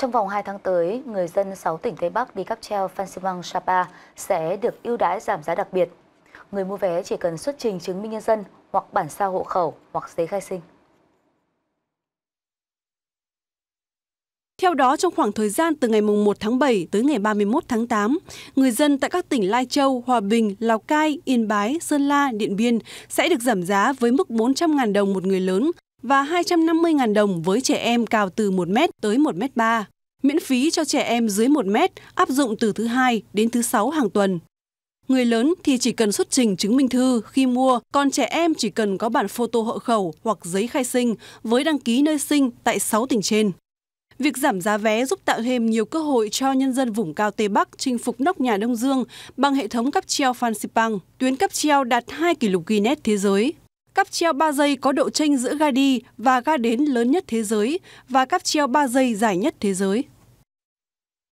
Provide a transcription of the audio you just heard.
Trong vòng 2 tháng tới, người dân 6 tỉnh Tây Bắc đi cáp treo Phan Xipang Sapa sẽ được ưu đãi giảm giá đặc biệt. Người mua vé chỉ cần xuất trình chứng minh nhân dân hoặc bản sao hộ khẩu hoặc giấy khai sinh. Theo đó, trong khoảng thời gian từ ngày 1 tháng 7 tới ngày 31 tháng 8, người dân tại các tỉnh Lai Châu, Hòa Bình, Lào Cai, Yên Bái, Sơn La, Điện Biên sẽ được giảm giá với mức 400.000 đồng một người lớn và 250.000 đồng với trẻ em cao từ 1 m tới 1 m 3, miễn phí cho trẻ em dưới 1 m áp dụng từ thứ hai đến thứ sáu hàng tuần. Người lớn thì chỉ cần xuất trình chứng minh thư khi mua, còn trẻ em chỉ cần có bản photo hộ khẩu hoặc giấy khai sinh với đăng ký nơi sinh tại 6 tỉnh trên. Việc giảm giá vé giúp tạo thêm nhiều cơ hội cho nhân dân vùng cao Tây Bắc chinh phục nóc nhà Đông Dương bằng hệ thống cáp treo Fansipan, tuyến cáp treo đạt 2 kỷ lục Guinness thế giới. Cáp treo 3 giây có độ chênh giữa ga đi và ga đến lớn nhất thế giới và cáp treo 3 giây dài nhất thế giới.